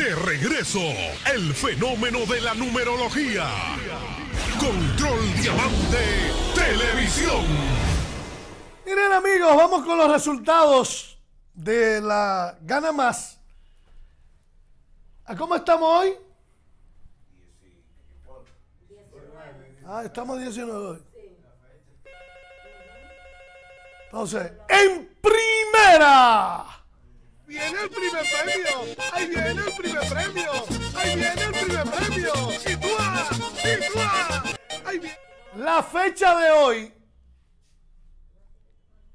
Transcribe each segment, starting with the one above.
De regreso, el fenómeno de la numerología. Control Diamante Televisión. Miren amigos, vamos con los resultados de la Gana Más. ¿A cómo estamos hoy? Ah, estamos 19 hoy. Entonces, en primera viene el primer premio, ahí viene el primer premio, ahí viene el primer premio, ah, ah, ahí La fecha de hoy,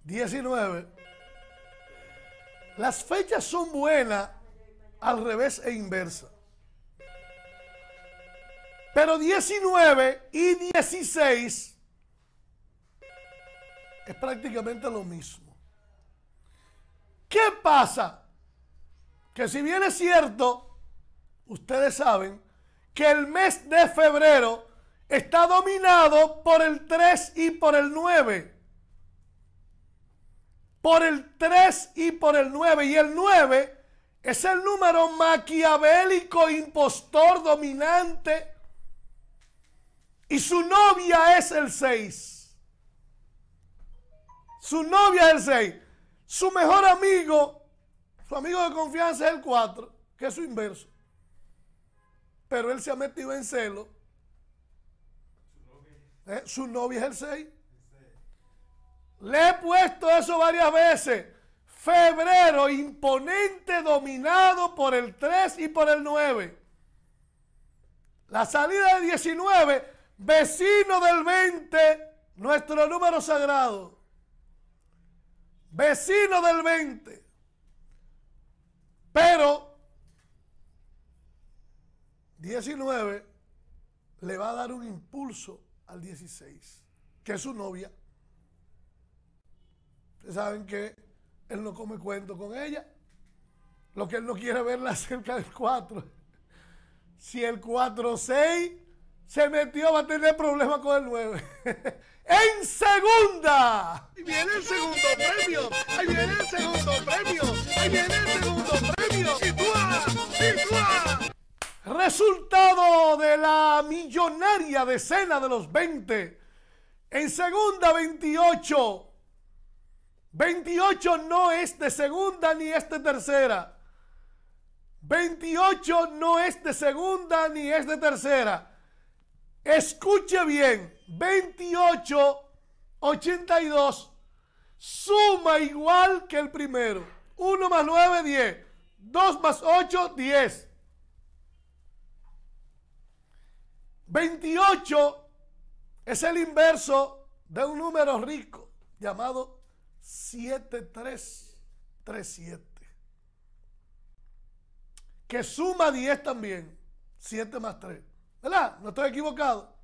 19, las fechas son buenas al revés e inversa. Pero 19 y 16 es prácticamente lo mismo. ¿Qué pasa? que si bien es cierto, ustedes saben que el mes de febrero está dominado por el 3 y por el 9. Por el 3 y por el 9. Y el 9 es el número maquiavélico, impostor, dominante. Y su novia es el 6. Su novia es el 6. Su mejor amigo su amigo de confianza es el 4, que es su inverso. Pero él se ha metido en celo. Eh, su novia es el 6. Le he puesto eso varias veces. Febrero, imponente dominado por el 3 y por el 9. La salida del 19, vecino del 20, nuestro número sagrado. Vecino del 20. Pero 19 le va a dar un impulso al 16, que es su novia. Ustedes saben que él no come cuento con ella. Lo que él no quiere verla cerca del 4. Si el 4-6 se metió, va a tener problemas con el 9. ¡En segunda! ¡Y viene el segundo premio! ¡Ahí viene el segundo premio! ¡Ahí viene el segundo premio! Ah, ah. Resultado de la millonaria decena de los 20. En segunda, 28. 28 no es de segunda ni es de tercera. 28 no es de segunda ni es de tercera. Escuche bien, 28, 82, suma igual que el primero. 1 más 9, 10. 2 más 8, 10. 28 es el inverso de un número rico llamado 7337. Que suma 10 también. 7 más 3. ¿Verdad? No estoy equivocado.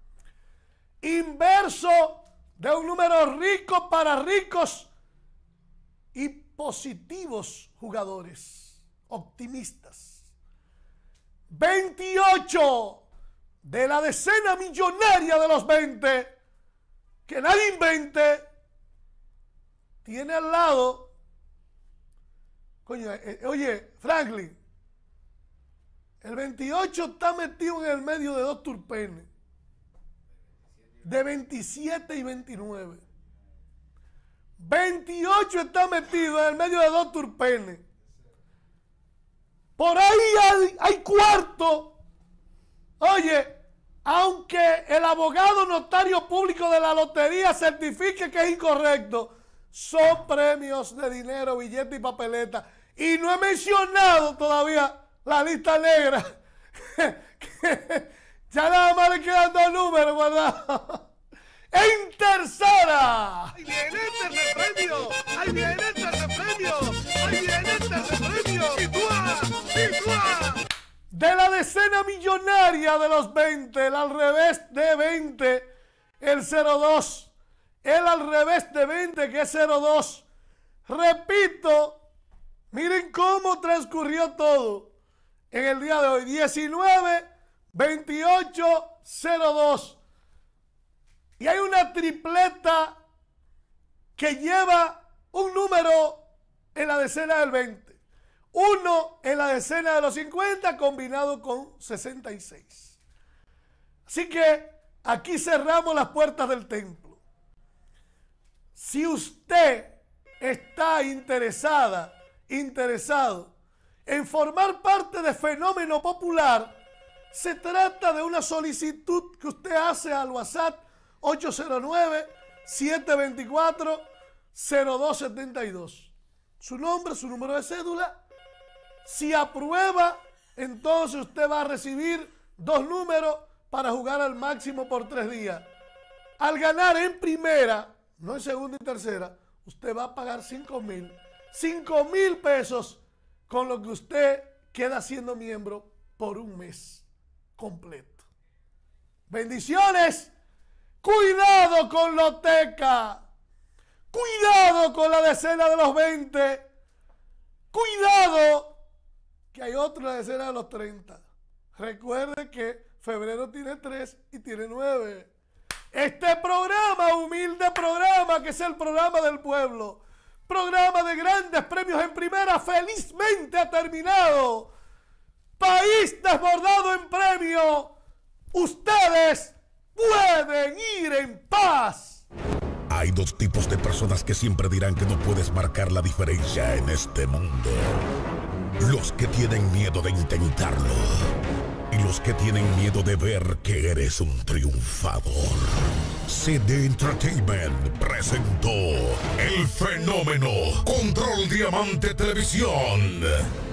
Inverso de un número rico para ricos y positivos jugadores, optimistas. 28 de la decena millonaria de los 20, que nadie invente, tiene al lado, coño, eh, eh, oye, Franklin, el 28 está metido en el medio de dos turpenes. De 27 y 29. 28 está metido en el medio de dos turpenes. Por ahí hay, cuarto. Oye, aunque el abogado notario público de la lotería certifique que es incorrecto, son premios de dinero, billete y papeleta. Y no he mencionado todavía la lista negra. ya nada más le quedan dos números guardado. En tercera. ¡Ahí viene este premio! ¡Ahí viene este premio! ¡Ahí viene este premio! De la decena millonaria de los 20, el al revés de 20, el 02. El al revés de 20, que es 02. Repito, miren cómo transcurrió todo en el día de hoy, 19 28 02. Y hay una tripleta que lleva un número en la decena del 20. Uno en la decena de los 50 combinado con 66. Así que aquí cerramos las puertas del templo. Si usted está interesada, interesado en formar parte de Fenómeno Popular, se trata de una solicitud que usted hace al WhatsApp 809-724-0272. Su nombre, su número de cédula. Si aprueba, entonces usted va a recibir dos números para jugar al máximo por tres días. Al ganar en primera, no en segunda y tercera, usted va a pagar 5 mil. 5 mil pesos con lo que usted queda siendo miembro por un mes completo. Bendiciones. Cuidado con Loteca! teca. Cuidado con la decena de los 20. Cuidado que hay otra decena de los 30. Recuerde que febrero tiene 3 y tiene 9. Este programa, humilde programa, que es el programa del pueblo programa de grandes premios en primera felizmente ha terminado. País desbordado en premio. Ustedes pueden ir en paz. Hay dos tipos de personas que siempre dirán que no puedes marcar la diferencia en este mundo. Los que tienen miedo de intentarlo los que tienen miedo de ver que eres un triunfador. CD Entertainment presentó El Fenómeno Control Diamante Televisión.